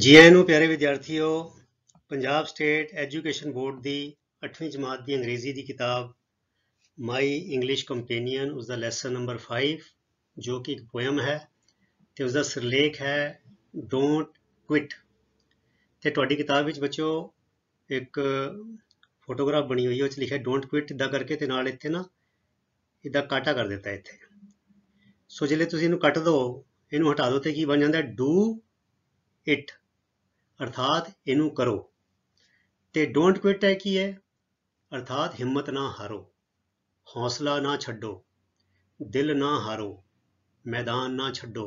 ਜੀ ਆਇਆਂ ਨੂੰ ਪਿਆਰੇ ਵਿਦਿਆਰਥੀਓ ਪੰਜਾਬ ਸਟੇਟ ਐਜੂਕੇਸ਼ਨ ਬੋਰਡ ਦੀ 8ਵੀਂ ਜਮਾਤ ਦੀ ਅੰਗਰੇਜ਼ੀ ਦੀ ਕਿਤਾਬ ਮਾਈ ਇੰਗਲਿਸ਼ ਕੰਪੈਨੀਅਨ ਉਸ ਦਾ ਲੈਸਨ ਨੰਬਰ 5 ਜੋ ਕਿ ਇੱਕ ਪੋਇਮ ਹੈ ਤੇ ਉਸ ਦਾ ਸਿਰਲੇਖ ਹੈ ਡੋਨਟ ਕੁਇਟ ਤੇ ਤੁਹਾਡੀ ਕਿਤਾਬ ਵਿੱਚ ਬੱਚੋ ਇੱਕ ਫੋਟੋਗ੍ਰਾਫ ਬਣੀ ਹੋਈ ਹੈ ਉਸ ਲਿਖਿਆ ਡੋਨਟ ਕੁਇਟ ਦਾ ਕਰਕੇ ਤੇ ਨਾਲ ਇੱਥੇ ਨਾ ਇਦਾਂ ਕਾਟਾ ਕਰ ਦਿੱਤਾ ਇੱਥੇ ਸੋ ਜਿਹੜੇ ਤੁਸੀਂ ਇਹਨੂੰ ਕੱਟ ਦਿਓ ਇਹਨੂੰ ਹਟਾ ਦਿਓ ਤੇ ਕੀ ਬਣ ਜਾਂਦਾ ਡੂ ਇਟ ਅਰਥਾਤ ਇਹਨੂੰ ਕਰੋ ਤੇ ਡੋਨਟ ਕੁਇਟ ਹੈ ਕੀ ਹੈ ਅਰਥਾਤ ਹਿੰਮਤ ਨਾ ਹਾਰੋ ਹੌਸਲਾ ਨਾ ਛੱਡੋ ਦਿਲ ਨਾ ਹਾਰੋ ਮੈਦਾਨ ਨਾ ਛੱਡੋ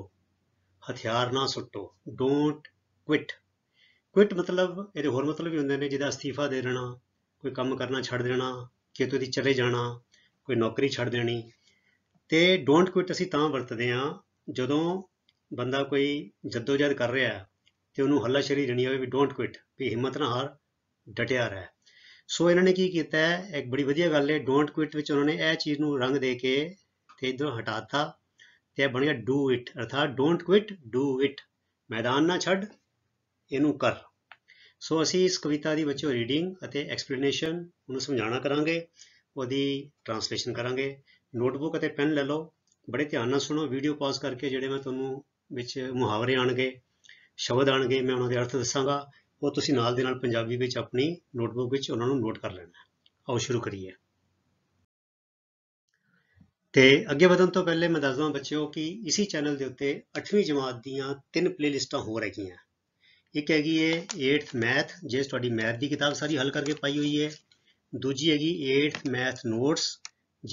ਹਥਿਆਰ ਨਾ ਸੁੱਟੋ ਡੋਨਟ ਕੁਇਟ ਕੁਇਟ ਮਤਲਬ ਇਹਦੇ ਹੋਰ ਮਤਲਬ ਵੀ ਹੁੰਦੇ ਨੇ ਜਿਹਦਾ ਅਸਤੀਫਾ ਦੇ ਦੇਣਾ ਕੋਈ ਕੰਮ ਕਰਨਾ ਛੱਡ ਦੇਣਾ ਕਿਤੇ ਦੀ ਚਲੇ ਜਾਣਾ ਕੋਈ ਨੌਕਰੀ ਛੱਡ ਦੇਣੀ ਤੇ ਡੋਨਟ ਕੁਇਟ ਅਸੀਂ ਤਾਂ ਵਰਤਦੇ ਆ ਜਦੋਂ ਬੰਦਾ ਕੋਈ ਜਦੋਜਦ ਕਰ ਰਿਹਾ ਹੈ ਤੇ ਉਹਨੂੰ ਹੱਲਾਸ਼ੇਰੀ ਦੇਣੀ ਹੋਵੇ ਵੀ ਡੋਂਟ ਕੁਇਟ ਵੀ ਹਿੰਮਤ ਨਾ ਹਾਰ ਡਟਿਆ ਰਹਿ ਸੋ ਇਹਨਾਂ ਨੇ ਕੀ ਕੀਤਾ ਇੱਕ ਬੜੀ ਵਧੀਆ ਗੱਲ ਹੈ ਡੋਂਟ ਕੁਇਟ ਵਿੱਚ ਉਹਨਾਂ ਨੇ ਇਹ ਚੀਜ਼ ਨੂੰ ਰੰਗ ਦੇ ਕੇ ਤੇ ਇਧਰ ਹਟਾਤਾ ਤੇ ਇਹ ਬਣ ਗਿਆ ਡੂ ਇਟ ਅਰਥਾਤ ਡੋਂਟ ਕੁਇਟ ਡੂ ਇਟ ਮੈਦਾਨ ਨਾ ਛੱਡ ਇਹਨੂੰ ਕਰ ਸੋ ਅਸੀਂ ਇਸ ਕਵਿਤਾ ਦੀ ਬੱਚੋ ਰੀਡਿੰਗ ਅਤੇ ਐਕਸਪਲੇਨੇਸ਼ਨ ਉਹਨੂੰ ਸਮਝਾਣਾ ਕਰਾਂਗੇ ਉਹਦੀ ਟ੍ਰਾਂਸਲੇਸ਼ਨ ਕਰਾਂਗੇ ਨੋਟਬੁੱਕ ਅਤੇ ਪੈਨ ਲੈ ਲਓ ਬੜੇ ਧਿਆਨ ਨਾਲ ਸੁਣੋ ਵੀਡੀਓ ਪਾਜ਼ ਕਰਕੇ ਜਿਹੜੇ ਮੈਂ ਤੁਹਾਨੂੰ ਵਿੱਚ ਮੁਹਾਵਰੇ ਆਣਗੇ ਸ਼ਬਦ ਆਣਗੇ ਮੈਂ ਉਹਨਾਂ ਦੇ ਅਰਥ ਦੱਸਾਂਗਾ ਉਹ ਤੁਸੀਂ ਨਾਲ ਦੇ ਨਾਲ ਪੰਜਾਬੀ ਵਿੱਚ ਆਪਣੀ ਨੋਟਬੁੱਕ ਵਿੱਚ ਉਹਨਾਂ ਨੂੰ ਨੋਟ ਕਰ ਲੈਣਾ ਆਓ ਸ਼ੁਰੂ ਕਰੀਏ ਤੇ ਅੱਗੇ ਵਧਣ ਤੋਂ ਪਹਿਲੇ ਮੈਂ ਦੱਸਦਾ ਬੱਚਿਓ ਕਿ ਇਸੇ ਚੈਨਲ ਦੇ ਉੱਤੇ 8ਵੀਂ ਜਮਾਤ ਦੀਆਂ ਤਿੰਨ ਪਲੇਲਿਸਟਾਂ ਹੋ ਰਹੀਆਂ ਇੱਕ ਹੈਗੀ ਹੈ 8th ਮੈਥ ਜਿਸ ਤੁਹਾਡੀ ਮੈਥ ਦੀ ਕਿਤਾਬ ਸਾਰੀ ਹੱਲ ਕਰਕੇ ਪਾਈ ਹੋਈ ਹੈ ਦੂਜੀ ਹੈਗੀ 8th ਮੈਥ ਨੋਟਸ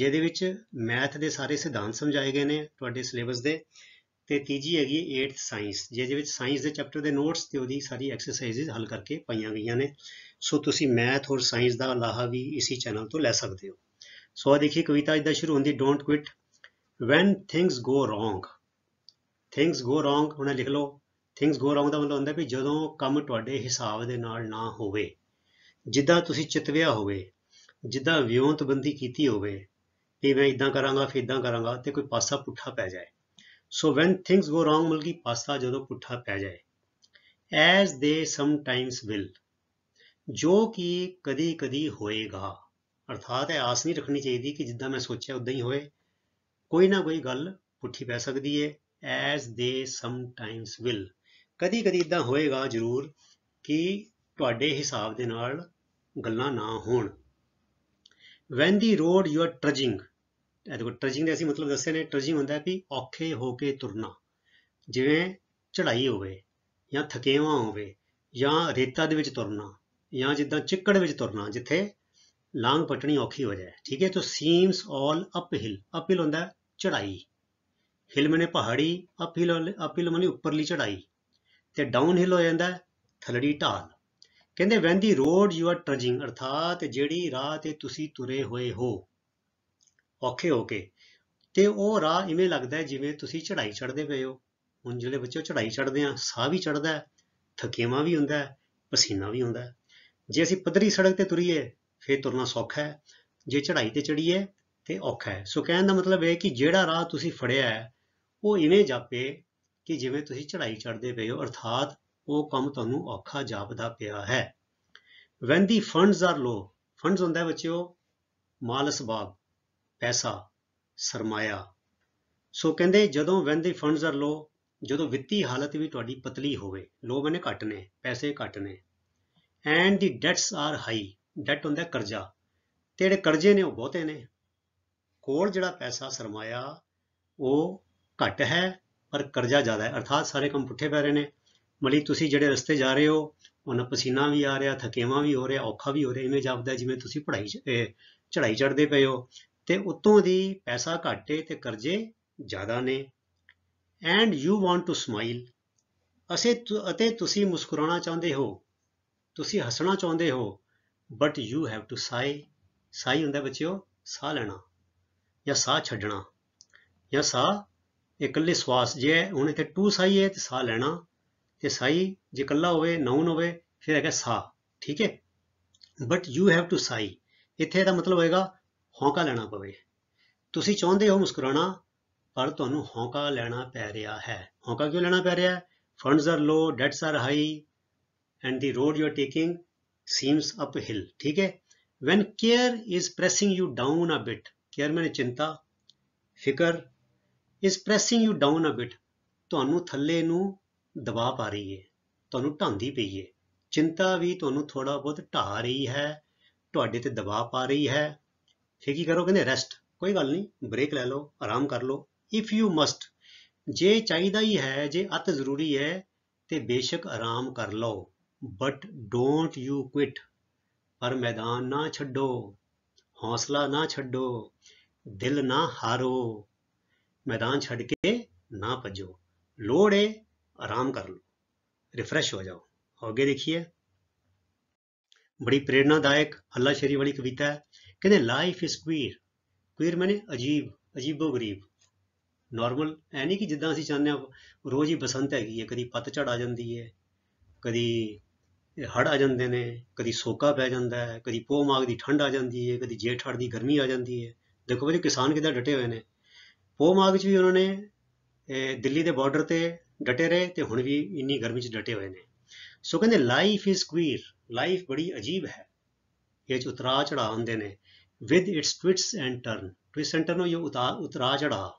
ਜਿਹਦੇ ਵਿੱਚ ਮੈਥ ਦੇ ਸਾਰੇ ਸਿਧਾਂਤ ਸਮਝਾਏ ਗਏ ਨੇ ਤੁਹਾਡੇ ਸਿਲੇਬਸ ਦੇ ਤੇ ਤੀਜੀ ਹੈਗੀ 8th ਸਾਇੰਸ ਜਿਹਦੇ ਵਿੱਚ ਸਾਇੰਸ ਦੇ ਚੈਪਟਰ ਦੇ ਨੋਟਸ ਤੇ ਉਹਦੀ ਸਾਰੀ ਐਕਸਰਸਾਈਜ਼ਸ ਹੱਲ ਕਰਕੇ ਪਾਈਆਂ ਗਈਆਂ ਨੇ ਸੋ ਤੁਸੀਂ ਮੈਥ ਔਰ ਸਾਇੰਸ ਦਾ ਲਾਹਾ ਵੀ ਇਸੇ ਚੈਨਲ ਤੋਂ ਲੈ ਸਕਦੇ ਹੋ ਸੋ ਆ ਦੇਖੀ ਕਵਿਤਾ ਅੱਜ ਦਾ ਸ਼ੁਰੂ ਹੁੰਦੀ don't quit when things go wrong things go wrong ਉਹਨੇ ਲਿਖ ਲਓ ਥਿੰਗਸ ਗੋ ਰੋਂਗ ਦਾ ਮਤਲਬ ਹੁੰਦਾ ਵੀ ਜਦੋਂ ਕੰਮ ਤੁਹਾਡੇ ਹਿਸਾਬ ਦੇ ਨਾਲ ਨਾ ਹੋਵੇ ਜਿੱਦਾਂ ਤੁਸੀਂ ਚਿਤਵਿਆ ਹੋਵੇ ਜਿੱਦਾਂ ਵਿਉਂਤਬੰਦੀ ਕੀਤੀ ਹੋਵੇ ਕਿ ਮੈਂ ਇਦਾਂ ਕਰਾਂਗਾ ਫਿਰ ਇਦਾਂ ਕਰਾਂਗਾ ਤੇ ਕੋਈ ਪਾਸਾ ਪੁੱਠਾ ਪੈ ਜਾਏ So when things go wrong, mulki pasta jado putha pੈ ਜਾਏ as they sometimes will ਜੋ ਕਿ ਕਦੀ ਕਦੀ ਹੋਏਗਾ ਅਰਥਾਤ ਇਹ ਆਸ ਨਹੀਂ ਰੱਖਣੀ ਚਾਹੀਦੀ ਕਿ ਜਿੱਦਾਂ ਮੈਂ ਸੋਚਿਆ ਉਦਾਂ ਹੀ ਹੋਏ ਕੋਈ ਨਾ ਕੋਈ ਗੱਲ ਪੁੱਠੀ ਪੈ ਸਕਦੀ ਹੈ ਐਸ ਦੇ ਸਮਟਾਈਮਸ ਵਿਲ ਕਦੀ ਕਦੀ ਇਦਾਂ ਹੋਏਗਾ ਜ਼ਰੂਰ ਕਿ ਤੁਹਾਡੇ ਹਿਸਾਬ ਦੇ ਨਾਲ ਗੱਲਾਂ ਨਾ ਹੋਣ when the road you are trudging ਇਹ ਦੇਖੋ ਟਰਜਿੰਗ ਦਾ ਅਸੀਂ ਮਤਲਬ ਦੱਸਿਆ ਨੇ ਟਰਜਿੰਗ ਹੁੰਦਾ ਹੈ ਵੀ ਔਖੇ ਹੋ ਕੇ ਤੁਰਨਾ ਜਿਵੇਂ ਚੜਾਈ ਹੋਵੇ ਜਾਂ ਥਕੇਵਾ ਹੋਵੇ ਜਾਂ ਰੇਤਾ ਦੇ ਵਿੱਚ ਤੁਰਨਾ ਜਾਂ ਜਿੱਦਾਂ ਚਿੱਕੜ ਵਿੱਚ ਤੁਰਨਾ ਜਿੱਥੇ ਲਾਂਗ ਪਟਣੀ ਔਖੀ ਹੋ ਜਾਏ ਠੀਕ ਹੈ ਤਾਂ seems all uphill uphill ਹੁੰਦਾ ਚੜਾਈ ਹਿਲ ਮਨੇ ਪਹਾੜੀ ਅਪ ਹਿਲ ਅਪ ਹਿਲ ਮਨੇ ਉੱਪਰਲੀ ਚੜਾਈ ਤੇ ਡਾਊਨ ਹਿਲ ਹੋ ਜਾਂਦਾ ਥਲੜੀ ਢਾਲ ਕਹਿੰਦੇ when the road you are trudging ਅਰਥਾਤ ਜਿਹੜੀ ਰਾਹ ਤੇ ਤੁਸੀਂ ਤੁਰੇ ਹੋਏ ਹੋ ਔਖੇ ਹੋ ਕੇ ਤੇ ਉਹ ਰਾਹ ਇਵੇਂ ਲੱਗਦਾ ਹੈ ਜਿਵੇਂ ਤੁਸੀਂ ਚੜ੍ਹਾਈ ਚੜ੍ਹਦੇ ਪਏ ਹੋ ਹੁਣ ਜਿਹੜੇ ਬੱਚੇ ਚੜ੍ਹਾਈ ਚੜ੍ਹਦੇ ਆ ਸਾਹ ਵੀ ਚੜ੍ਹਦਾ ਹੈ ਥਕੇਵਾ ਵੀ ਹੁੰਦਾ ਹੈ ਪਸੀਨਾ ਵੀ ਹੁੰਦਾ ਹੈ ਜੇ ਅਸੀਂ ਪੱਧਰੀ ਸੜਕ ਤੇ ਤੁਰੀਏ ਫੇਰ ਤੁਰਨਾ ਸੌਖਾ ਹੈ ਜੇ ਚੜ੍ਹਾਈ ਤੇ ਚੜੀਏ ਤੇ ਔਖਾ ਹੈ ਸੋ ਕਹਿਣ ਦਾ ਮਤਲਬ ਹੈ ਕਿ ਜਿਹੜਾ ਰਾਹ ਤੁਸੀਂ ਫੜਿਆ ਹੈ ਉਹ ਇਵੇਂ ਜਾਪੇ ਕਿ ਜਿਵੇਂ ਤੁਸੀਂ ਚੜ੍ਹਾਈ ਚੜ੍ਹਦੇ ਪਏ ਹੋ ਅਰਥਾਤ ਉਹ ਕੰਮ ਤੁਹਾਨੂੰ ਔਖਾ ਜਾਪਦਾ ਪਿਆ ਹੈ when the funds are low funds ਹੁੰਦਾ ਬੱਚਿਓ ਮਾਲਸ ਬਾਗ ਪੈਸਾ ਸਰਮਾਇਆ ਸੋ ਕਹਿੰਦੇ ਜਦੋਂ when the funds are low ਜਦੋਂ ਵਿੱਤੀ ਹਾਲਤ ਵੀ ਤੁਹਾਡੀ ਪਤਲੀ ਹੋਵੇ ਲੋ ਮੈਨੇ ਘਟਨੇ ਨੇ ਪੈਸੇ ਘਟਨੇ ਨੇ and the debts are high debt ਹੁੰਦਾ ਕਰਜ਼ਾ ਤੇ ਜਿਹੜੇ ਕਰਜ਼ੇ ਨੇ ਉਹ ਬਹੁਤੇ ਨੇ ਕੋਲ ਜਿਹੜਾ ਪੈਸਾ ਸਰਮਾਇਆ ਉਹ ਘਟ ਹੈ ਪਰ ਕਰਜ਼ਾ ਜ਼ਿਆਦਾ ਹੈ ਅਰਥਾਤ ਸਾਰੇ ਕੰਮ ਪੁੱਠੇ ਪੈ ਰਹੇ ਨੇ ਮਲੀ ਤੁਸੀਂ ਜਿਹੜੇ ਰਸਤੇ ਜਾ ਰਹੇ ਹੋ ਉਹਨਾਂ ਪਸੀਨਾ ਵੀ ਆ ਰਿਹਾ ਥਕੇਵਾ ਵੀ ਹੋ ਰਿਹਾ ਔਖਾ ਵੀ ਹੋ ਰਿਹਾ ਇਵੇਂ ਜਾਪਦਾ ਜਿਵੇਂ ਤੁਸੀਂ ਪੜ੍ਹਾਈ ਚੜਾਈ ਚੜਦੇ ਪਏ ਹੋ ਤੇ ਉਤੋਂ ਦੀ ਪੈਸਾ ਘਾਟੇ ਤੇ ਕਰਜ਼ੇ ਜ਼ਿਆਦਾ ਨੇ and you want to smile ਅਸੀਂ ਅਤੇ ਤੁਸੀਂ ਮੁਸਕਰਾਉਣਾ ਚਾਹੁੰਦੇ ਹੋ ਤੁਸੀਂ ਹੱਸਣਾ ਚਾਹੁੰਦੇ ਹੋ but you have to sigh sigh ਹੁੰਦਾ ਬੱਚਿਓ ਸਾਹ ਲੈਣਾ ਜਾਂ ਸਾਹ ਛੱਡਣਾ ਜਾਂ ਸਾਹ ਇਕੱਲੇ ਸਵਾਸ ਜੇ ਹੁਣ ਇੱਥੇ ਟੂ ਸਾਈ ਹੈ ਤੇ ਸਾਹ ਲੈਣਾ ਤੇ ਸਾਈ ਜੇ ਇਕੱਲਾ ਹੋਵੇ ਨਾਉਨ ਹੋਵੇ ਫਿਰ ਹੈਗਾ ਸਾਹ ਠੀਕ ਹੈ but you have to sigh ਇੱਥੇ ਦਾ ਮਤਲਬ ਹੋਏਗਾ ਹੌਂਕਾ ਲੈਣਾ ਪਵੇ ਤੁਸੀਂ ਚਾਹੁੰਦੇ ਹੋ ਮੁਸਕਰਾਉਣਾ ਪਰ ਤੁਹਾਨੂੰ ਹੌਂਕਾ ਲੈਣਾ ਪੈ ਰਿਹਾ ਹੈ ਹੌਂਕਾ ਕਿਉਂ ਲੈਣਾ ਪੈ ਰਿਹਾ ਹੈ funds are low debts are high and the road you are taking seems uphill ਠੀਕ ਹੈ when care is pressing you down a bit care ਮੈਨੇ ਚਿੰਤਾ ਫਿਕਰ is pressing you down a bit ਤੁਹਾਨੂੰ ਥੱਲੇ ਨੂੰ ਦਬਾਅ ਪਾ ਰਹੀ ਹੈ ਤੁਹਾਨੂੰ ਢਾਂਦੀ ਪਈ ਹੈ ਚਿੰਤਾ ਵੀ ਤੁਹਾਨੂੰ ਥੋੜਾ ਬਹੁਤ ਢਾ ਰਹੀ ਹੈ ਤੁਹਾਡੇ ਤੇ ਦਬਾਅ ਪਾ ਰਹੀ ਹੈ ਫੇ ਕੀ ਕਰੋ ਕਹਿੰਦੇ ਰੈਸਟ ਕੋਈ ਗੱਲ ਨਹੀਂ ਬ੍ਰੇਕ ਲੈ ਲਓ ਆਰਾਮ ਕਰ ਲਓ ਇਫ ਯੂ ਮਸਟ ਜੇ ਚਾਹੀਦਾ ਹੀ ਹੈ ਜੇ ਅਤ ਜ਼ਰੂਰੀ ਹੈ ਤੇ ਬੇਸ਼ੱਕ ਆਰਾਮ ਕਰ ਲਓ ਬਟ ਡੋਨਟ ਯੂ ਕੁਇਟ ਪਰ ਮੈਦਾਨ ਨਾ ਛੱਡੋ ਹੌਸਲਾ ਨਾ ਛੱਡੋ ਦਿਲ ਨਾ ਹਾਰੋ ਮੈਦਾਨ ਛੱਡ ਕੇ ਨਾ ਭਜੋ ਲੋੜੇ ਆਰਾਮ ਕਰ ਲਓ ਰਿਫਰੈਸ਼ ਹੋ ਜਾਓ ਅੱਗੇ ਦੇਖੀਏ ਬੜੀ ਪ੍ਰੇਰਣਾਦਾਇਕ ਅੱਲਾ ਸ਼ਰੀ ਵਾਲੀ ਕਵਿਤਾ ਹੈ ਕਹਿੰਦੇ ਲਾਈਫ ਇਜ਼ ਕੁਇਰ ਕੁਇਰ ਮੈਨੇ ਅਜੀਬ ਅਜੀਬੋ ਗਰੀਬ ਨਾਰਮਲ ਐ ਨਹੀਂ ਕਿ ਜਿੱਦਾਂ ਅਸੀਂ ਚਾਹੁੰਦੇ ਆ ਰੋਜ਼ ਹੀ ਬਸੰਤ ਹੈਗੀ ਹੈ ਕਦੀ ਪੱਤ ਝੜ ਆ ਜਾਂਦੀ ਹੈ ਕਦੀ ਹੜ ਆ ਜਾਂਦੇ ਨੇ ਕਦੀ ਸੋਕਾ ਪੈ ਜਾਂਦਾ ਹੈ ਕਦੀ ਪੋਹ ਮਾਗ ਦੀ ਠੰਡ ਆ ਜਾਂਦੀ ਹੈ ਕਦੀ ਜੇਠ ਹੜ ਦੀ ਗਰਮੀ ਆ ਜਾਂਦੀ ਹੈ ਦੇਖੋ ਵੀ ਕਿਸਾਨ ਕਿਦਾਂ ਡਟੇ ਹੋਏ ਨੇ ਪੋਹ ਮਾਗ ਵਿੱਚ ਵੀ ਉਹਨਾਂ ਨੇ ਦਿੱਲੀ ਦੇ ਬਾਰਡਰ ਤੇ ਡਟੇ ਰਹੇ ਤੇ ਹੁਣ ਵੀ ਇੰਨੀ ਗਰਮੀ 'ਚ ਡਟੇ ਹੋਏ ਨੇ ਸੋ ਕਹਿੰਦੇ ਲਾਈਫ ਇਜ਼ ਕੁਇਰ ਲਾਈਫ ਬੜੀ ਅਜੀਬ ਹੈ ਇਹ ਚ ਉਤਰਾ ਚੜਾ ਹੁੰਦੇ ਨੇ with its twists and turn twist and turn ਉਹ ਉਤਰਾ ਚੜਾ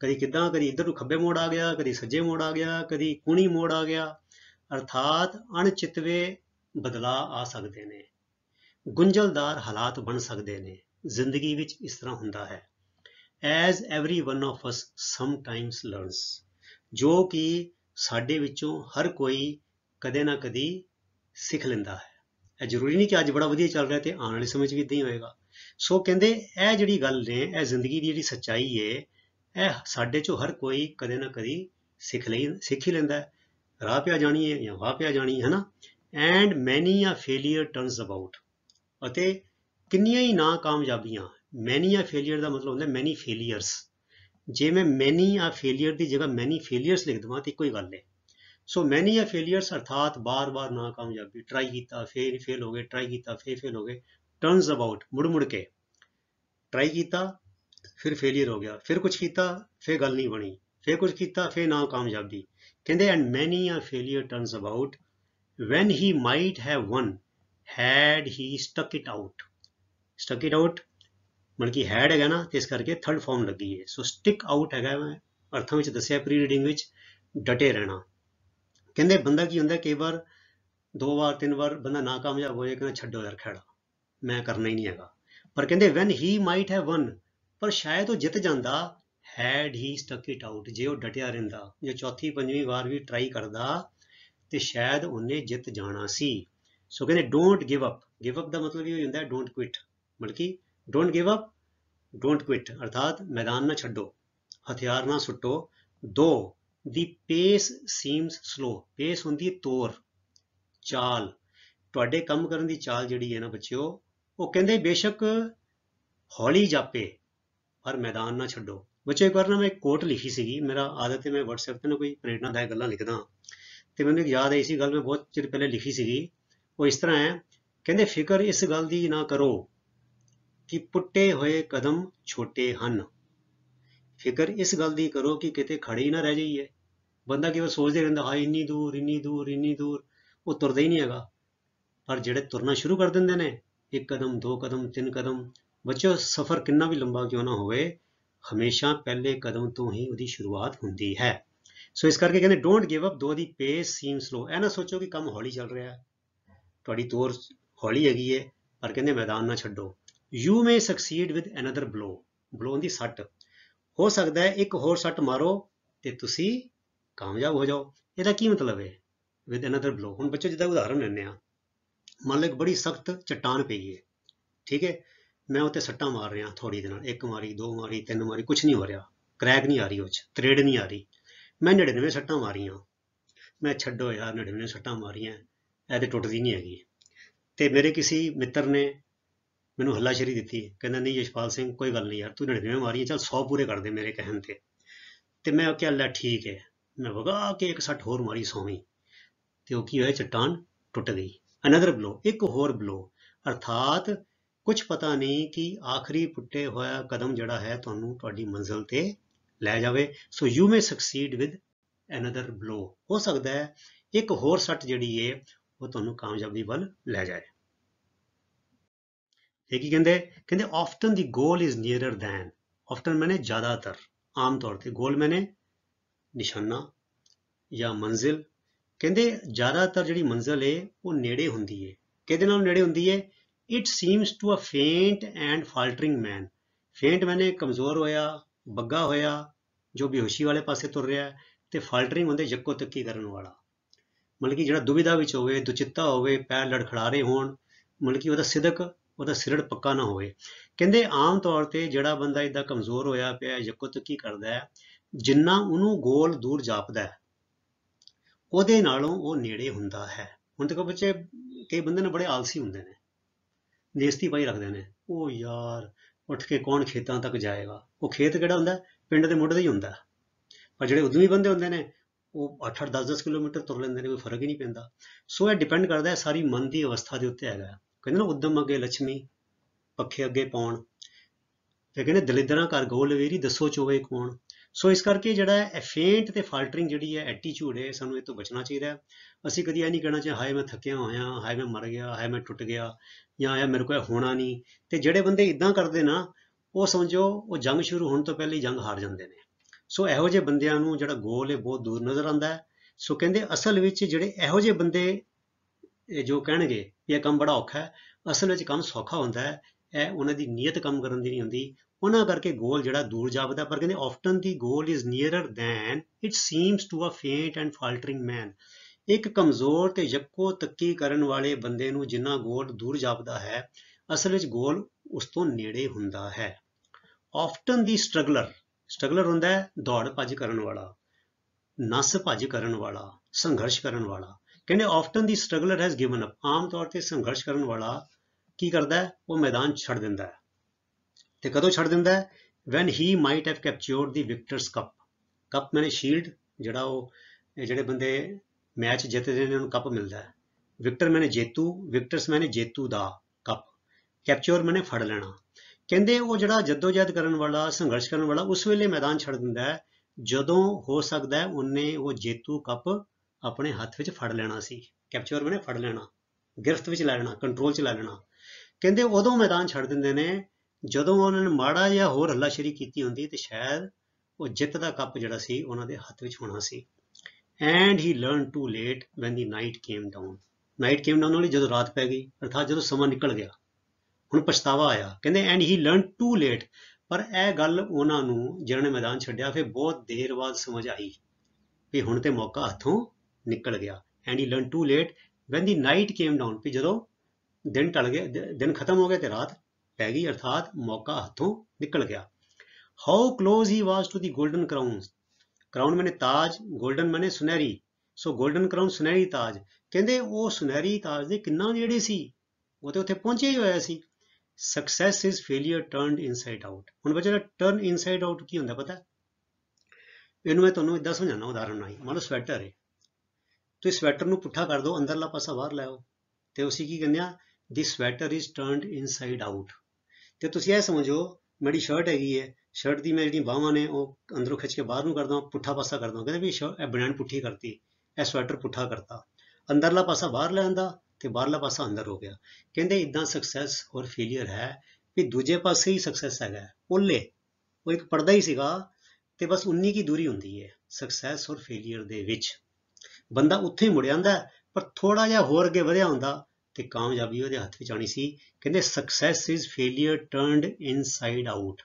ਕਦੀ ਕਿੱਦਾਂ ਕਰੀ ਇੱਧਰ ਨੂੰ ਖੱਬੇ ਮੋੜ ਆ ਗਿਆ ਕਦੀ ਸੱਜੇ ਮੋੜ ਆ ਗਿਆ ਕਦੀ ਕੁਣੀ ਮੋੜ ਆ ਗਿਆ ਅਰਥਾਤ ਅਣਚਿਤਵੇ ਬਦਲਾ ਆ ਸਕਦੇ ਨੇ ਗੁੰਝਲਦਾਰ ਹਾਲਾਤ ਬਣ ਸਕਦੇ ਨੇ ਜ਼ਿੰਦਗੀ ਵਿੱਚ ਇਸ ਤਰ੍ਹਾਂ ਹੁੰਦਾ ਹੈ as everyone of us sometimes learns ਜੋ ਕਿ ਸਾਡੇ ਵਿੱਚੋਂ ਹਰ ਕੋਈ ਕਦੇ ਨਾ ਕਦੀ ਸਿੱਖ ਲੈਂਦਾ ਹੈ ਇਹ ਜ਼ਰੂਰੀ ਨਹੀਂ ਕਿ ਅੱਜ ਬੜਾ ਵਧੀਆ ਚੱਲ ਰਿਹਾ ਤੇ ਆਉਣ ਵਾਲੇ ਸਮੇਂ 'ਚ ਵੀ ਇਦਾਂ ਹੀ ਹੋਏਗਾ ਸੋ ਕਹਿੰਦੇ ਇਹ ਜਿਹੜੀ ਗੱਲ ਨੇ ਇਹ ਜ਼ਿੰਦਗੀ ਦੀ ਜਿਹੜੀ ਸੱਚਾਈ ਏ ਇਹ ਸਾਡੇ 'ਚੋਂ ਹਰ ਕੋਈ ਕਦੇ ਨਾ ਕਦੀ ਸਿੱਖ ਲਈ ਸਿੱਖ ਹੀ ਲੈਂਦਾ ਰਾਹ ਪਿਆ ਜਾਣੀ ਹੈ ਜਾਂ ਵਾਹ ਪਿਆ ਜਾਣੀ ਹੈ ਨਾ and many a failure turns about ਅਤੇ ਕਿੰਨੀਆਂ ਹੀ ਨਾ ਕਾਮਯਾਬੀਆਂ ਮੈਨੀ ਆ ਫੇਲਿਅਰ ਦਾ ਮਤਲਬ ਹੁੰਦਾ ਮੈਨੀ ਫੇਲਿਅਰਸ ਜੇ ਮੈਂ ਮੈਨੀ ਆ ਫੇਲਿਅਰ ਦੀ ਜਗ੍ਹਾ ਮੈਨੀ ਫੇਲਿਅਰਸ ਲਿਖ ਦਵਾਂ ਤੇ ਕੋਈ ਗੱਲ ਨਹੀਂ ਸੋ ਮੈਨੀ ਆ ਫੇਲਿਅਰਸ ਅਰਥਾਤ ਬਾਰ-ਬਾਰ ਨਾਕਾਮਯਾਬੀ ਟਰਾਈ ਕੀਤਾ ਫੇਲ ਫੇਲ ਹੋ ਗਏ ਟਰਾਈ ਕੀਤਾ ਫੇਲ ਫੇਲ ਹੋ ਗਏ ਟਰਨਸ ਅਬਾਊਟ ਮੁੜ-ਮੁੜ ਕੇ ਟਰਾਈ ਕੀਤਾ ਫਿਰ ਫੇਲਿਅਰ ਹੋ ਗਿਆ ਫਿਰ ਕੁਝ ਕੀਤਾ ਫੇਰ ਗੱਲ ਨਹੀਂ ਬਣੀ ਫੇਰ ਕੁਝ ਕੀਤਾ ਫੇਰ ਨਾਕਾਮਯਾਬੀ ਕਹਿੰਦੇ and many a failure turns about when he might have won had he stuck it out stuck it out ਮਤਲਬ ਕਿ had ਹੈਗਾ ਨਾ ਤੇ ਇਸ ਕਰਕੇ ਥਰਡ ਫਾਰਮ ਲੱਗੀ ਹੈ ਸੋ ਸਟਿਕ ਆਊਟ ਹੈਗਾ ਮੈਂ ਅਰਥਾਂ ਵਿੱਚ ਦੱਸਿਆ ਪ੍ਰੀ ਰੀਡਿੰਗ ਵਿੱਚ ਡਟੇ ਰਹਿਣਾ ਕਹਿੰਦੇ ਬੰਦਾ ਕੀ ਹੁੰਦਾ ਕਈ ਵਾਰ ਦੋ ਵਾਰ ਤਿੰਨ ਵਾਰ ਬੰਦਾ ਨਾਕਾਮਯਾਬ ਹੋ ਜਾਏ ਕਹਿੰਦਾ ਛੱਡੋ ਯਾਰ ਖੜਾ ਮੈਂ ਕਰਨਾ ਹੀ ਨਹੀਂ ਹੈਗਾ ਪਰ ਕਹਿੰਦੇ when he might have won ਪਰ ਸ਼ਾਇਦ ਉਹ ਜਿੱਤ ਜਾਂਦਾ had he stuck it out ਜੇ ਉਹ ਡਟਿਆ ਰਹਿੰਦਾ ਜੇ ਚੌਥੀ ਪੰਜਵੀਂ ਵਾਰ ਵੀ ਟਰਾਈ ਕਰਦਾ ਤੇ ਸ਼ਾਇਦ ਉਹਨੇ ਜਿੱਤ ਜਾਣਾ ਸੀ ਸੋ ਕਹਿੰਦੇ don't give up give up ਦਾ ਮਤਲਬ ਇਹ ਹੁੰਦਾ ਹੈ ਡੋਨਟ ਕੁਇਟ ਮਤਲਬ ਕਿ don't give up don't quit ਅਰਥਾਤ ਮੈਦਾਨ ਨਾ ਛੱਡੋ ਹਥਿਆਰ ਨਾ ਸੁੱਟੋ ਦੋ the pace seems slow pace ਹੁੰਦੀ ਹੈ ਤੋਰ ਚਾਲ ਤੁਹਾਡੇ ਕੰਮ ਕਰਨ ਦੀ ਚਾਲ ਜਿਹੜੀ ਹੈ ਨਾ ਬੱਚਿਓ ਉਹ ਕਹਿੰਦੇ ਬੇਸ਼ੱਕ ਹੌਲੀ ਜਾਪੇ ਪਰ ਮੈਦਾਨ ਨਾ ਛੱਡੋ ਬੱਚੇ ਇੱਕ ਵਾਰ ਨਾ ਮੈਂ ਇੱਕ ਕੋਟ ਲਿਖੀ ਸੀਗੀ ਮੇਰਾ ਆਦਤ ਹੈ ਮੈਂ WhatsApp ਤੇ ਨਾ ਕੋਈ ਪ੍ਰੇਰਣਾਦਾਇਕ ਗੱਲਾਂ ਲਿਖਦਾ ਤੇ ਮੈਨੂੰ ਇੱਕ ਯਾਦ ਆਈ ਸੀ ਗੱਲ ਮੈਂ ਬਹੁਤ ਚਿਰ ਪਹਿਲੇ ਲਿਖੀ ਸੀਗੀ ਉਹ ਇਸ ਤਰ੍ਹਾਂ ਹੈ ਕਹਿੰਦੇ ਫਿਕਰ ਇਸ ਗੱਲ ਦੀ ਨਾ ਕਰੋ ਕਿ ਪੁੱਟੇ ਹੋਏ ਕਦਮ ਛੋਟੇ ਹਨ ਫਿਕਰ ਇਸ ਗੱਲ ਦੀ ਕਰੋ ਕਿ ਕਿਤੇ ਖੜੇ ਹੀ ਨਾ ਰਹਿ ਜਾਈਏ ਬੰਦਾ ਕਿਵੇਂ ਸੋਚਦੇ ਰਹਿੰਦਾ ਹਾਂ ਇੰਨੀ ਦੂਰ ਇੰਨੀ ਦੂਰ ਇੰਨੀ ਦੂਰ ਉਹ ਤੁਰਦਾ ਹੀ ਨਹੀਂ ਹੈਗਾ ਪਰ ਜਿਹੜੇ ਤੁਰਨਾ ਸ਼ੁਰੂ ਕਰ ਦਿੰਦੇ ਨੇ ਇੱਕ ਕਦਮ ਦੋ ਕਦਮ ਤਿੰਨ ਕਦਮ ਬੱਚੋ ਸਫ਼ਰ ਕਿੰਨਾ ਵੀ ਲੰਬਾ ਕਿਉਂ ਨਾ ਹੋਵੇ ਹਮੇਸ਼ਾ ਪਹਿਲੇ ਕਦਮ ਤੋਂ ਹੀ ਉਹਦੀ ਸ਼ੁਰੂਆਤ ਹੁੰਦੀ ਹੈ ਸੋ ਇਸ ਕਰਕੇ ਕਹਿੰਦੇ ਡੋਨਟ ਗਿਵ ਅਪ ਦੋ ਦੀ ਪੇਸ ਸੀਮ ਸਲੋ ਐ ਨਾ ਸੋਚੋ ਕਿ ਕੰਮ ਹੌਲੀ ਚੱਲ ਰਿਹਾ ਹੈ ਤੁਹਾਡੀ ਤੋਰ ਹੌਲੀ ਹੈਗੀ ਹੈ ਪਰ ਕਹਿੰਦੇ ਮੈਦਾਨ ਨਾ ਛੱਡੋ you may succeed with another blow blow ਦੀ ਸੱਟ ਹੋ ਸਕਦਾ ਹੈ ਇੱਕ ਹੋਰ ਸੱਟ ਮਾਰੋ ਤੇ ਤੁਸੀਂ ਕਾਮਯਾਬ ਹੋ ਜਾਓ ਇਹਦਾ ਕੀ ਮਤਲਬ ਹੈ ਵਿਦ ਅਨਦਰ ਬਲੋ ਹੁਣ ਬੱਚੋ ਜਿੱਦਾਂ ਉਦਾਹਰਨ ਲੈਂਦੇ ਆ ਮੰਨ ਲਓ ਇੱਕ ਬੜੀ ਸਖਤ ਚਟਾਨ ਪਈ ਹੈ ਠੀਕ ਹੈ ਮੈਂ ਉੱਤੇ ਸੱਟਾਂ ਮਾਰ ਰਿਹਾ ਥੋੜੀ ਦੇ ਨਾਲ ਇੱਕ ਮਾਰੀ ਦੋ ਮਾਰੀ ਤਿੰਨ ਮਾਰੀ ਕੁਝ ਨਹੀਂ ਹੋ ਰਿਹਾ ਕ੍ਰੈਕ ਨਹੀਂ ਆ ਰਹੀ ਉਹ ਚ ਤਰੇੜ ਨਹੀਂ ਆ ਰਹੀ ਮੈਂ 99 ਸੱਟਾਂ ਮਾਰੀਆਂ ਮੈਂ ਛੱਡੋ ਯਾਰ 99 ਸੱਟਾਂ ਮਾਰੀਆਂ ਐ ਤੇ ਟੁੱਟਦੀ ਨਹੀਂ ਹੈਗੀ ਤੇ ਮੇਰੇ ਕਿਸੇ ਮਿੱਤਰ ਨੇ ਮੈਨੂੰ ਹੱਲਾਸ਼ੇਰੀ ਦਿੱਤੀ ਕਹਿੰਦਾ ਨਹੀਂ ਯਸ਼ਪਾਲ ਸਿੰਘ ਕੋਈ ਗੱਲ ਨਹੀਂ ਯਾਰ ਤੂੰ 99 ਮਾਰੀਆਂ ਚੱਲ 100 ਪੂਰੇ ਕਰ ਦੇ ਮੇਰੇ ਕਹਿਣ ਤੇ ਤੇ ਮੈਂ ਕਿਹਾ ਲੈ ਠੀਕ ਹੈ ਮੈਂ ਵਗਾ ਕੇ ਇੱਕ ਸੱਟ ਹੋਰ ਮਾਰੀ ਸੋਵੀਂ ਤੇ ਉਹ ਕੀ ਹੋਇਆ ਚਟਾਨ ਟੁੱਟ ਗਈ ਅਨਦਰ ਬਲੋ ਇੱਕ ਹੋਰ ਬਲੋ ਅਰਥਾਤ ਕੁਝ ਪਤਾ ਨਹੀਂ ਕਿ ਆਖਰੀ ਪੁੱਟੇ ਹੋਇਆ ਕਦਮ ਜਿਹੜਾ ਹੈ ਤੁਹਾਨੂੰ ਤੁਹਾਡੀ ਮੰਜ਼ਿਲ ਤੇ ਲੈ ਜਾਵੇ so you may succeed with another blow ਹੋ ਸਕਦਾ ਹੈ ਇੱਕ ਹੋਰ ਸੱਟ ਜਿਹੜੀ ਏ ਉਹ ਤੁਹਾਨੂੰ ਕਾਮਯਾਬੀ ਵੱਲ ਲੈ ਜਾਏ ਇਹ ਕੀ ਕਹਿੰਦੇ ਕਹਿੰਦੇ often the goal is nearer than often ਮੈਨੇ ਜ਼ਿਆਦਾਤਰ ਆਮ ਤੌਰ ਤੇ ਗੋਲ ਮੈਨੇ ਨਿਸ਼ਾਨਾ ਜਾਂ ਮੰਜ਼ਿਲ ਕਹਿੰਦੇ ਜ਼ਿਆਦਾਤਰ ਜਿਹੜੀ ਮੰਜ਼ਿਲ ਏ ਉਹ ਨੇੜੇ ਹੁੰਦੀ ਏ ਕਿਹਦੇ ਨਾਲ ਨੇੜੇ ਹੁੰਦੀ ਏ it seems to a faint and faltering man faint ਮੈਨੇ ਕਮਜ਼ੋਰ ਹੋਇਆ ਬੱਗਾ ਹੋਇਆ ਜੋ ਬੇਹੋਸ਼ੀ ਵਾਲੇ ਪਾਸੇ ਤੁਰ ਰਿਹਾ ਤੇ ਫਾਲਟਰਿੰਗ ਹੁੰਦੇ ਜੱਕੋ ਤੱਕੀ ਕਰਨ ਵਾਲਾ ਮਤਲਬ ਕਿ ਜਿਹੜਾ ਦੁਬਿਧਾ ਵਿੱਚ ਹੋਵੇ ਦੁਚਿੱਤਾ ਹੋਵੇ ਪੈਰ ਲੜਖੜਾ ਰਹੇ ਹੋਣ ਮਤਲਬ ਕਿ ਉਹਦਾ ਸਿਦਕ ਉਹਦਾ ਸਿਰੜ ਪੱਕਾ ਨਾ ਹੋਵੇ ਕਹਿੰਦੇ ਆਮ ਤੌਰ ਤੇ ਜਿਹੜਾ ਬੰਦਾ ਇਦਾਂ ਕਮਜ਼ੋਰ ਹੋਇਆ ਪਿਆ ਜੱਕੋ ਤੱਕੀ ਕਰਦਾ ਹੈ ਜਿੰਨਾ ਉਹਨੂੰ ਗੋਲ ਦੂਰ ਜਾਪਦਾ ਹੈ ਉਹਦੇ ਨਾਲੋਂ ਉਹ ਨੇੜੇ ਹੁੰਦਾ ਹੈ ਹੁਣ ਤੱਕ ਬੱਚੇ ਕਈ ਬੰਦੇ ਨੇ ਬੜੇ ਆਲਸੀ ਹੁੰਦੇ ਨੇ ਨੇਸਤੀ ਪਾਈ ਰੱਖਦੇ ਨੇ ਉਹ ਯਾਰ ਉੱਠ ਕੇ ਕੌਣ ਖੇਤਾਂ ਤੱਕ ਜਾਏਗਾ ਉਹ ਖੇਤ ਕਿਹੜਾ ਹੁੰਦਾ ਪਿੰਡ ਦੇ ਮੁੱਢ ਦਾ ਹੀ ਹੁੰਦਾ ਪਰ ਜਿਹੜੇ ਉਦੋਂ ਬੰਦੇ ਹੁੰਦੇ ਨੇ ਉਹ 8-8 10-10 ਕਿਲੋਮੀਟਰ ਤੁਰ ਲੈਂਦੇ ਨੇ ਕੋਈ ਫਰਕ ਹੀ ਨਹੀਂ ਪੈਂਦਾ ਸੋ ਇਹ ਡਿਪੈਂਡ ਕਰਦਾ ਹੈ ਸਾਰੀ ਮਨ ਦੀ ਅਵਸਥਾ ਦੇ ਉੱਤੇ ਹੈਗਾ ਕਹਿੰਦੇ ਨੇ ਉਦਮ ਅੱਗੇ ਲక్ష్ਮੀ ਪੱਖੇ ਅੱਗੇ ਪਾਉਣ ਤੇ ਕਹਿੰਦੇ ਦਲਿਦਰਾਂ ਕਰ ਗੋਲ ਵੇਰੀ ਦੱਸੋ ਚੋਵੇ ਕੌਣ ਸੋ ਇਸ ਕਰਕੇ ਜਿਹੜਾ ਹੈ ਫੇਂਟ ਤੇ ਫਾਲਟਰਿੰਗ ਜਿਹੜੀ ਹੈ ਐਟੀਟਿਊਡ ਹੈ ਸਾਨੂੰ ਇਹ ਤੋਂ ਬਚਣਾ ਚਾਹੀਦਾ ਹੈ ਅਸੀਂ ਕਦੀ ਇਹ ਨਹੀਂ ਕਹਿਣਾ ਚਾਹੀਦਾ ਹਾਏ ਮੈਂ ਥੱਕਿਆ ਹੋਇਆ ਹਾਏ ਮੈਂ ਮਰ ਗਿਆ ਹਾਏ ਮੈਂ ਟੁੱਟ ਗਿਆ ਜਾਂ ਆਇਆ ਮੇਰੇ ਕੋਲ ਹੋਣਾ ਨਹੀਂ ਤੇ ਜਿਹੜੇ ਬੰਦੇ ਇਦਾਂ ਕਰਦੇ ਨਾ ਉਹ ਸਮਝੋ ਉਹ ਜੰਗ ਸ਼ੁਰੂ ਹੋਣ ਤੋਂ ਪਹਿਲੇ ਹੀ ਜੰਗ ਹਾਰ ਜਾਂਦੇ ਨੇ ਸੋ ਇਹੋ ਜਿਹੇ ਬੰਦਿਆਂ ਨੂੰ ਜਿਹੜਾ ਗੋਲ ਹੈ ਬਹੁਤ ਦੂਰ ਨਜ਼ਰ ਆਉਂਦਾ ਹੈ ਸੋ ਕਹਿੰਦੇ ਅਸਲ ਵਿੱਚ ਜਿਹੜੇ ਇਹੋ ਜਿਹੇ ਬੰਦੇ ਜੋ ਕਹਿਣਗੇ ਇਹ ਕੰਮ ਬੜਾ ਔਖਾ ਹੈ ਅਸਲ ਵਿੱਚ ਕੰਮ ਸੌਖਾ ਹੁੰਦਾ ਹੈ ਇਹ ਉਹਨਾਂ ਦੀ ਨੀਅਤ ਕੰਮ ਕਰਨ ਦੀ ਨਹੀਂ ਹੁੰਦੀ ਉਹਨਾਂ ਕਰਕੇ ਗੋਲ ਜਿਹੜਾ ਦੂਰ ਜਾਪਦਾ ਪਰ ਕਹਿੰਦੇ often the goal is nearer than it seems to a faint and faltering man ਇੱਕ ਕਮਜ਼ੋਰ ਤੇ ਯੱਕੋ ਤੱਕੀ ਕਰਨ ਵਾਲੇ ਬੰਦੇ ਨੂੰ ਜਿੰਨਾ ਗੋਲ ਦੂਰ ਜਾਪਦਾ ਹੈ ਅਸਲ ਵਿੱਚ ਗੋਲ ਉਸ ਤੋਂ ਨੇੜੇ ਹੁੰਦਾ ਹੈ ਆਫਟਨ ਦੀ ਸਟਰਗਲਰ ਸਟਰਗਲਰ ਹੁੰਦਾ ਹੈ ਦੌੜ ਭੱਜ ਕਰਨ ਵਾਲਾ ਨਸ ਭੱਜ ਕਰਨ ਵਾਲਾ ਸੰਘਰਸ਼ ਕਰਨ ਵਾਲਾ ਕਹਿੰਦੇ often the struggler has given up ਆਮ ਤੌਰ ਤੇ ਸੰਘਰਸ਼ ਕਰਨ ਵਾਲਾ ਕੀ ਕਰਦਾ ਹੈ ਉਹ ਮੈਦਾਨ ਛੱਡ ਦਿੰਦਾ ਹੈ ਤੇ ਕਦੋਂ ਛੱਡ ਦਿੰਦਾ ਹੈ when he might have captured the victor's cup cup ਮੈਨੇ ਸ਼ੀਲਡ ਜਿਹੜਾ ਉਹ ਜਿਹੜੇ ਬੰਦੇ ਮੈਚ ਜਿੱਤਦੇ ਨੇ ਉਹਨੂੰ ਕੱਪ ਮਿਲਦਾ ਹੈ ਵਿਕਟਰ ਮੈਨੇ ਜੇਤੂ ਵਿਕਟਰਸ ਮੈਨੇ ਜੇਤੂ ਦਾ ਕੱਪ ਕੈਪਚਰ ਮੈਨੇ ਫੜ ਲੈਣਾ ਕਹਿੰਦੇ ਉਹ ਜਿਹੜਾ ਜਦੋਜਹਿਦ ਕਰਨ ਵਾਲਾ ਸੰਘਰਸ਼ ਕਰਨ ਵਾਲਾ ਉਸ ਵੇਲੇ ਮੈਦਾਨ ਛੱਡ ਦਿੰਦਾ ਹੈ ਜਦੋਂ ਹੋ ਸਕਦਾ ਹੈ ਉਹਨੇ ਉਹ ਜੇਤੂ ਕੱਪ ਆਪਣੇ ਹੱਥ ਵਿੱਚ ਫੜ ਲੈਣਾ ਸੀ ਕੈਪਚਰ ਮੈਨੇ ਫੜ ਲੈਣਾ ਗ੍ਰਿਫਤ ਵਿੱਚ ਲੈ ਲੈਣਾ ਕੰਟਰੋਲ ਚ ਲੈ ਲੈਣਾ ਕਹਿੰਦੇ ਉਦੋਂ ਮੈਦਾਨ ਛੱਡ ਦਿੰਦੇ ਨੇ ਜਦੋਂ ਉਹਨਾਂ ਨੇ ਮਾੜਾ ਜਾਂ ਹੋਰ ਹੱਲਾਸ਼ੇਰੀ ਕੀਤੀ ਹੁੰਦੀ ਤੇ ਸ਼ਾਇਦ ਉਹ ਜਿੱਤ ਦਾ ਕੱਪ ਜਿਹੜਾ ਸੀ ਉਹਨਾਂ ਦੇ ਹੱਥ ਵਿੱਚ ਹੋਣਾ ਸੀ and he learn too late when the night came down night came down ਵਾਲੀ ਜਦੋਂ ਰਾਤ ਪੈ ਗਈ ਅਰਥਾਤ ਜਦੋਂ ਸਮਾਂ ਨਿਕਲ ਗਿਆ ਹੁਣ ਪਛਤਾਵਾ ਆਇਆ ਕਹਿੰਦੇ and he learn too late ਪਰ ਇਹ ਗੱਲ ਉਹਨਾਂ ਨੂੰ ਜਿਹਨਾਂ ਨੇ ਮੈਦਾਨ ਛੱਡਿਆ ਫਿਰ ਬਹੁਤ ਦੇਰ ਬਾਅਦ ਸਮਝ ਆਈ ਵੀ ਹੁਣ ਤੇ ਮੌਕਾ ਹੱਥੋਂ ਨਿਕਲ ਗਿਆ and he learn too late when the night came down ਵੀ ਜਦੋਂ ਦਿਨ ਟਲ ਗਿਆ ਦਿਨ ਖਤਮ ਹੋ ਗਿਆ ਤੇ ਰਾਤ ਪੈ ਗਈ ਅਰਥਾਤ ਮੌਕਾ ਹੱਥੋਂ ਨਿਕਲ ਗਿਆ how close he was to the golden crown crown ਮੈਨੇ ਤਾਜ 골ਡਨ ਮੈਨੇ ਸੁਨਹਿਰੀ ਸੋ 골ਡਨ ਕਰਾਊਨ ਸੁਨਹਿਰੀ ਤਾਜ ਕਹਿੰਦੇ ਉਹ ਸੁਨਹਿਰੀ ਤਾਜ ਦੇ ਕਿੰਨਾ ਜਿਹੜੇ ਸੀ ਉਹ ਤੇ ਉੱਥੇ ਪਹੁੰਚੇ ਹੀ ਹੋਇਆ ਸੀ success is failure turned inside out ਹੁਣ ਬੱਚੇ ਟਰਨ ਇਨਸਾਈਡ ਆਊਟ ਕੀ ਹੁੰਦਾ ਪਤਾ ਇਹਨੂੰ ਮੈਂ ਤੁਹਾਨੂੰ ਇਦਾਂ ਸਮਝਾਉਣਾ ਉਦਾਹਰਨ ਨਾਲ ਮੰਨ ਲਓ ਸਵੈਟਰ ਹੈ ਤੁਸੀਂ ਸਵੈਟਰ ਨੂੰ ਪੁੱਠਾ ਕਰ ਦਿਓ ਅੰਦਰਲਾ ਪਾਸਾ ਬਾਹਰ ਲੈ ਆਓ ਤੇ ਉਸੇ ਕੀ ਕਹਿੰਦੇ ਆ this sweater is turned inside out ਤੇ ਤੁਸੀਂ ਇਹ ਸਮਝੋ ਮੇਰੀ ਸ਼ਰਟ ਹੈਗੀ ਹੈ ਸ਼ਰਟ ਦੀ ਮੈਂ ਜਿਹੜੀ ਬਾਹਾਂ ਨੇ ਉਹ ਅੰਦਰੋਂ ਖਿੱਚ ਕੇ ਬਾਹਰ ਨੂੰ ਕਰਦਾ ਪੁੱਠਾ ਪਾਸਾ ਕਰਦਾ ਕਹਿੰਦੇ ਵੀ ਇਹ ਬਨੈਣ ਪੁੱਠੀ ਕਰਤੀ ਇਹ ਸਵੈਟਰ ਪੁੱਠਾ ਕਰਤਾ ਅੰਦਰਲਾ ਪਾਸਾ ਬਾਹਰ ਲੈਂਦਾ ਤੇ ਬਾਹਰਲਾ ਪਾਸਾ ਅੰਦਰ ਹੋ ਗਿਆ ਕਹਿੰਦੇ ਇਦਾਂ ਸਕਸੈਸ ਔਰ ਫੇਲਿਅਰ ਹੈ ਕਿ ਦੂਜੇ ਪਾਸੇ ਹੀ ਸਕਸੈਸ ਹੈਗਾ ਉੱਲੇ ਉਹ ਇੱਕ ਪਰਦਾ ਹੀ ਸੀਗਾ ਤੇ ਬਸ 19 ਕੀ ਦੂਰੀ ਹੁੰਦੀ ਹੈ ਸਕਸੈਸ ਔਰ ਫੇਲਿਅਰ ਦੇ ਵਿੱਚ ਬੰਦਾ ਉੱਥੇ ਹੀ ਮੁੜ ਜਾਂਦਾ ਪਰ ਥੋੜਾ ਜਿਹਾ ਹੋਰ ਅੱਗੇ ਵਧਿਆ ਹੁੰਦਾ ਤੇ ਕਾਮਯਾਬੀ ਉਹਦੇ ਹੱਥ ਵਿੱਚ ਆਣੀ ਸੀ ਕਹਿੰਦੇ success is failure turned inside out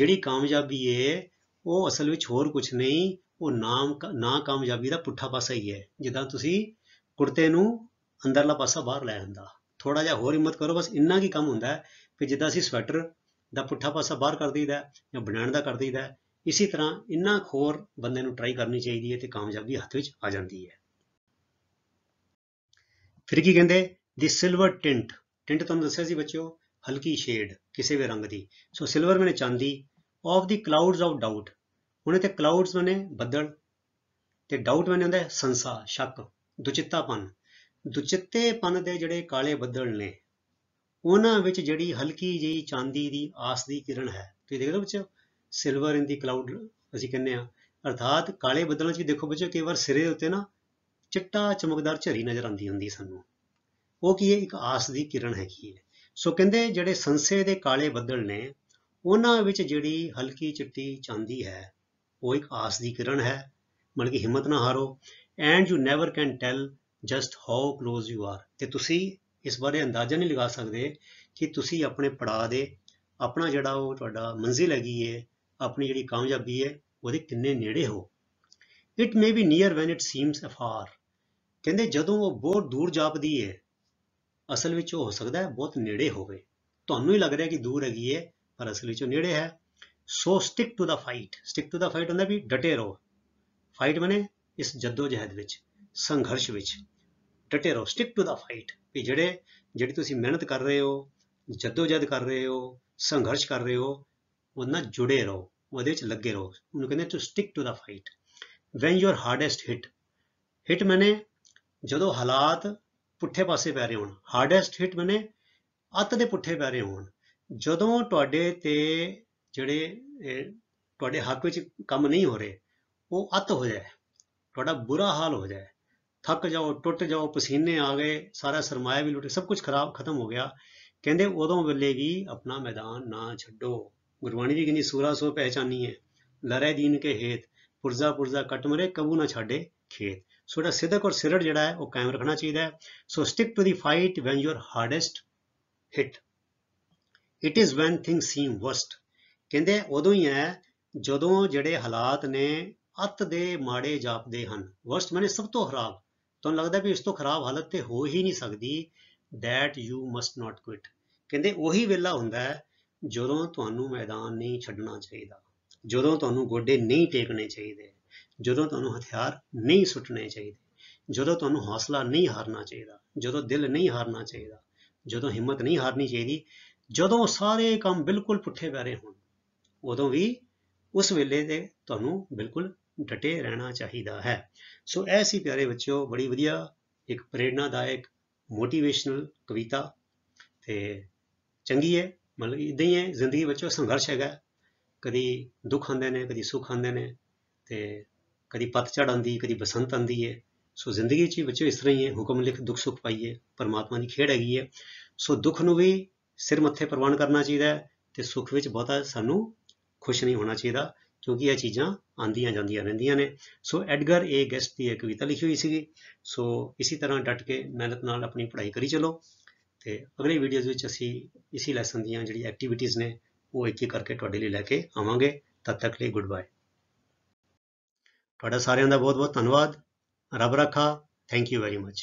ਜਿਹੜੀ ਕਾਮਯਾਬੀ ਹੈ ਉਹ ਅਸਲ ਵਿੱਚ ਹੋਰ ਕੁਝ ਨਹੀਂ ਉਹ ਨਾਮ ਨਾ ਕਾਮਯਾਬੀ ਦਾ ਪੁੱਠਾ ਪਾਸਾ ਹੀ ਹੈ ਜਿੱਦਾਂ ਤੁਸੀਂ ਕੁੜਤੇ ਨੂੰ ਅੰਦਰਲਾ ਪਾਸਾ ਬਾਹਰ ਲੈ ਆਂਦਾ ਥੋੜਾ ਜਿਹਾ ਹੋਰ ਹਿੰਮਤ ਕਰੋ ਬਸ ਇੰਨਾ ਕੀ ਕੰਮ ਹੁੰਦਾ ਹੈ ਕਿ ਜਿੱਦਾਂ ਅਸੀਂ ਸਵੈਟਰ ਦਾ ਪੁੱਠਾ ਪਾਸਾ ਬਾਹਰ ਕਰ ਦਈਦਾ ਜਾਂ ਬਣਾਉਣ ਦਾ ਕਰ ਦਈਦਾ ਇਸੇ ਤਰ੍ਹਾਂ ਇੰਨਾ ਖੋਰ ਬੰਦੇ ਨੂੰ ਟਰਾਈ ਕਰਨੀ ਚਾਹੀਦੀ ਹੈ ਤੇ ਕਾਮਯਾਬੀ ਹੱਥ ਵਿੱਚ ਆ ਜਾਂਦੀ ਹੈ ਫਿਰ ਕੀ ਕਹਿੰਦੇ ਦੀ ਸਿਲਵਰ ਟਿੰਟ ਟਿੰਟ ਤੁਹਾਨੂੰ ਦੱਸਿਆ ਸੀ ਬੱਚਿਓ ਹਲਕੀ ਸ਼ੇਡ ਕਿਸੇ ਵੀ ਰੰਗ ਦੀ ਸੋ ਸਿਲਵਰ ਮੈਨੇ ਚਾਂਦੀ of the clouds of doubt ਉਹਨੇ ਤੇ ਕਲਾਉਡਸ ਮੈਨੇ ਬੱਦਲ ਤੇ ਡਾਊਟ ਮੈਨੇ ਹੁੰਦਾ ਸੰਸਾ ਸ਼ੱਕ ਦੁਚਿੱਤਾਪਨ ਦੁਚਿੱਤੇਪਨ ਦੇ ਜਿਹੜੇ ਕਾਲੇ ਬੱਦਲ ਨੇ ਉਹਨਾਂ ਵਿੱਚ ਜਿਹੜੀ ਹਲਕੀ ਜਿਹੀ ਚਾਂਦੀ ਦੀ ਆਸ ਦੀ ਕਿਰਨ ਹੈ ਤੁਸੀਂ ਦੇਖ ਲਓ ਬੱਚਿਓ ਸਿਲਵਰ ਇਨ ਦੀ ਕਲਾਉਡ ਅਸੀਂ ਕਹਿੰਦੇ ਆ ਅਰਥਾਤ ਕਾਲੇ ਬੱਦਲਾਂ 'ਚ ਦੇਖੋ ਬੱਚਿਓ ਕਈ ਵਾਰ ਸਿਰੇ ਉੱਤੇ ਨਾ ਚਿੱਟਾ ਚਮਕਦਾਰ ਝਰੀ ਨਜ਼ਰ ਆਉਂਦੀ ਹੁੰਦੀ ਸਾਨੂੰ ਉਹ ਕੀ ਹੈ ਇੱਕ ਆਸ ਦੀ ਕਿਰਨ ਹੈ ਕੀ ਹੈ ਸੋ ਕਹਿੰਦੇ ਜਿਹੜੇ ਸੰਸੇ ਦੇ ਕਾਲੇ ਬੱਦਲ ਨੇ ਉਹਨਾਂ ਵਿੱਚ ਜਿਹੜੀ ਹਲਕੀ ਚਿੱਟੀ ਚਾਂਦੀ ਹੈ ਉਹ ਇੱਕ ਆਸ ਦੀ ਕਿਰਨ ਹੈ ਮਤਲਬ ਕਿ ਹਿੰਮਤ ਨਾ ਹਾਰੋ and you never can tell just how close you are ਤੇ ਤੁਸੀਂ ਇਸ ਬਾਰੇ ਅੰਦਾਜ਼ਾ ਨਹੀਂ ਲਗਾ ਸਕਦੇ ਕਿ ਤੁਸੀਂ ਆਪਣੇ ਪੜਾ ਦੇ ਆਪਣਾ ਜਿਹੜਾ ਉਹ ਤੁਹਾਡਾ ਮੰਜ਼ਿਲ ਹੈਗੀ ਹੈ ਆਪਣੀ ਜਿਹੜੀ ਕਾਮਯਾਬੀ ਹੈ ਉਹਦੇ ਕਿੰਨੇ ਨੇੜੇ ਹੋ it may be near when it seems afar ਕਹਿੰਦੇ ਜਦੋਂ ਉਹ ਬਹੁਤ ਦੂਰ ਜਾਪਦੀ ਹੈ ਅਸਲ ਵਿੱਚ ਉਹ ਹੋ ਸਕਦਾ ਹੈ ਬਹੁਤ ਨੇੜੇ ਹੋਵੇ ਤੁਹਾਨੂੰ ਹੀ ਲੱਗ ਰਿਹਾ ਕਿ ਦੂਰ ਹੈਗੀ ਹੈ ਪਰ ਅਸਲ ਵਿੱਚ ਨੇੜੇ ਹੈ so stick to the fight stick to the fight ਹੁੰਦਾ ਵੀ ਡਟੇ ਰਹੋ ਫਾਈਟ ਮਨੇ ਇਸ ਜਹਿਦ ਵਿੱਚ ਸੰਘਰਸ਼ ਵਿੱਚ ਡਟੇ ਰਹੋ ਸਟਿਕ ਟੂ ਦਾ ਫਾਈਟ ਵੀ ਜਿਹੜੇ ਜਿਹੜੀ ਤੁਸੀਂ ਮਿਹਨਤ ਕਰ ਰਹੇ ਹੋ ਜਹਿਦ ਕਰ ਰਹੇ ਹੋ ਸੰਘਰਸ਼ ਕਰ ਰਹੇ ਹੋ ਉਹਨਾਂ ਜੁੜੇ ਰਹੋ ਉਹਦੇ ਵਿੱਚ ਲੱਗੇ ਰਹੋ ਉਹਨੂੰ ਕਹਿੰਦੇ to stick to the fight when you're hardest hit hit ਮੈਨੇ ਜਦੋਂ ਹਾਲਾਤ ਪੁੱਠੇ ਪਾਸੇ ਪੈ ਰਹੇ ਹੋਣ ਹਾਰਡੈਸਟ ਹਿੱਟ ਮਨੇ ਅੱਤ ਦੇ ਪੁੱਠੇ ਪੈ ਰਹੇ ਹੋਣ ਜਦੋਂ ਤੁਹਾਡੇ ਤੇ ਜਿਹੜੇ ਤੁਹਾਡੇ ਹੱਕ ਵਿੱਚ ਕੰਮ ਨਹੀਂ ਹੋ ਰਹੇ ਉਹ ਅੱਤ ਹੋ ਜਾਏ ਤੁਹਾਡਾ ਬੁਰਾ ਹਾਲ ਹੋ ਜਾਏ ਥੱਕ ਜਾਓ ਟੁੱਟ ਜਾਓ ਪਸੀਨੇ ਆ ਗਏ ਸਾਰਾ ਸਰਮਾਇਆ ਵੀ ਲੁੱਟੇ ਸਭ ਕੁਝ ਖਰਾਬ ਖਤਮ ਹੋ ਗਿਆ ਕਹਿੰਦੇ ਉਦੋਂ ਵੇਲੇ ਵੀ ਆਪਣਾ ਮੈਦਾਨ ਨਾ ਛੱਡੋ ਗੁਰਬਾਣੀ ਦੀ ਕਹਿੰਦੀ ਸੂਰਾ ਸੋ ਪਹਿਚਾਨੀ ਹੈ ਲਰੇ ਦੀਨ ਕੇ ਹੇਤ ਪੁਰਜ਼ਾ ਪੁਰਜ਼ਾ ਕਟਮਰੇ ਕਬੂ ਨਾ ਛਾੜੇ ਖੇਤ ਸੋ ਜਿਹੜਾ ਸਿੱਧਕ ਔਰ ਸਿਰੜ ਜਿਹੜਾ ਹੈ ਉਹ ਕਾਇਮ ਰੱਖਣਾ ਚਾਹੀਦਾ ਹੈ so stick to the fight when you are hardest hit it is when things seem worst ਕਹਿੰਦੇ ਉਦੋਂ ਹੀ ਹੈ ਜਦੋਂ ਜਿਹੜੇ ਹਾਲਾਤ ਨੇ ਅੱਤ ਦੇ ਮਾੜੇ ਜਾਪਦੇ ਹਨ ਵਰਸਟ ਮੈਨੇ ਸਭ ਤੋਂ ਖਰਾਬ ਤੁਹਾਨੂੰ ਲੱਗਦਾ ਵੀ ਇਸ ਤੋਂ ਖਰਾਬ ਹਾਲਤ ਤੇ ਹੋ ਹੀ ਨਹੀਂ ਸਕਦੀ that you must not quit ਕਹਿੰਦੇ ਉਹੀ ਵੇਲਾ ਹੁੰਦਾ ਹੈ ਜਦੋਂ ਤੁਹਾਨੂੰ ਮੈਦਾਨ ਨਹੀਂ ਛੱਡਣਾ ਚਾਹੀਦਾ ਜਦੋਂ ਤੁਹਾਨੂੰ ਗੋਡੇ ਨਹੀਂ ਟੇਕਣੇ ਚਾਹੀਦੇ ਜਦੋਂ ਤੁਹਾਨੂੰ ਹਥਿਆਰ ਨਹੀਂ ਸੁੱਟਣੇ ਚਾਹੀਦੇ ਜਦੋਂ ਤੁਹਾਨੂੰ ਹੌਸਲਾ ਨਹੀਂ ਹਾਰਨਾ ਚਾਹੀਦਾ ਜਦੋਂ ਦਿਲ ਨਹੀਂ ਹਾਰਨਾ ਚਾਹੀਦਾ ਜਦੋਂ ਹਿੰਮਤ ਨਹੀਂ ਹਾਰਨੀ ਚਾਹੀਦੀ ਜਦੋਂ ਸਾਰੇ ਕੰਮ ਬਿਲਕੁਲ ਪੁੱਠੇ ਪੈਰੇ ਹੋਣ ਉਦੋਂ ਵੀ ਉਸ ਵੇਲੇ ਤੇ ਤੁਹਾਨੂੰ ਬਿਲਕੁਲ ਡਟੇ ਰਹਿਣਾ ਚਾਹੀਦਾ ਹੈ ਸੋ ਐਸੀ ਪਿਆਰੇ ਬੱਚਿਓ ਬੜੀ ਵਧੀਆ ਇੱਕ ਪ੍ਰੇਰਣਾਦਾਇਕ ਮੋਟੀਵੇਸ਼ਨਲ ਕਵਿਤਾ ਤੇ ਚੰਗੀ ਹੈ ਮਤਲਬ ਇਦਾਂ ਹੀ ਹੈ ਜ਼ਿੰਦਗੀ ਵਿੱਚੋਂ ਸੰਘਰਸ਼ ਹੈਗਾ ਕਦੀ ਦੁੱਖ ਆਉਂਦੇ ਨੇ ਕਦੀ ਸੁੱਖ ਆਉਂਦੇ ਨੇ ਤੇ ਕਦੀ ਪਤਝੜ ਆਂਦੀ ਕਦੀ ਬਸੰਤ ਆਂਦੀ ਹੈ ਸੋ ਜ਼ਿੰਦਗੀ 'ਚ ਬੱਚੋ ਇਸ ਤਰ੍ਹਾਂ ਹੀ ਹੈ ਹੁਕਮ ਲਿਖ ਦੁੱਖ ਸੁੱਖ ਪਾਈਏ ਪਰਮਾਤਮਾ ਦੀ ਖੇਡ ਹੈਗੀ ਹੈ ਸੋ ਦੁੱਖ ਨੂੰ ਵੀ ਸਿਰ ਮੱਥੇ ਪ੍ਰਵਾਨ ਕਰਨਾ ਚਾਹੀਦਾ ਤੇ ਸੁੱਖ ਵਿੱਚ ਬਹੁਤਾ ਸਾਨੂੰ ਖੁਸ਼ ਨਹੀਂ ਹੋਣਾ ਚਾਹੀਦਾ ਕਿਉਂਕਿ ਇਹ ਚੀਜ਼ਾਂ ਆਂਦੀਆਂ ਜਾਂਦੀਆਂ ਰਹਿੰਦੀਆਂ ਨੇ ਸੋ ਐਡਗਰ ਏ ਗੈਸਟ ਦੀ ਇੱਕ ਕਵਿਤਾ ਲਿਖੀ ਹੋਈ ਸੀਗੀ ਸੋ ਇਸੇ ਤਰ੍ਹਾਂ ਡਟ ਕੇ ਮਿਹਨਤ ਨਾਲ ਆਪਣੀ ਪੜ੍ਹਾਈ ਕਰੀ ਚਲੋ ਤੇ ਅਗਲੇ ਵੀਡੀਓਜ਼ ਵਿੱਚ ਅਸੀਂ ਇਸੇ ਲੈਸਨ ਦੀਆਂ ਜਿਹੜੀ ਐਕਟੀਵਿਟੀਆਂ ਨੇ ਉਹ ਇੱਕ ਇੱਕ ਕਰਕੇ ਤੁਹਾਡੇ ਲਈ ਲੈ ਕੇ ਆਵਾਂਗੇ ਤਦ ਤੱਕ ਲਈ ਗੁੱਡ ਬਾਏ ਤੁਹਾਡਾ ਸਾਰਿਆਂ ਦਾ ਬਹੁਤ ਬਹੁਤ ਧੰਨਵਾਦ ਰੱਬ ਰੱਖਾ ਥੈਂਕ ਯੂ ਵੈਰੀ ਮੱਚ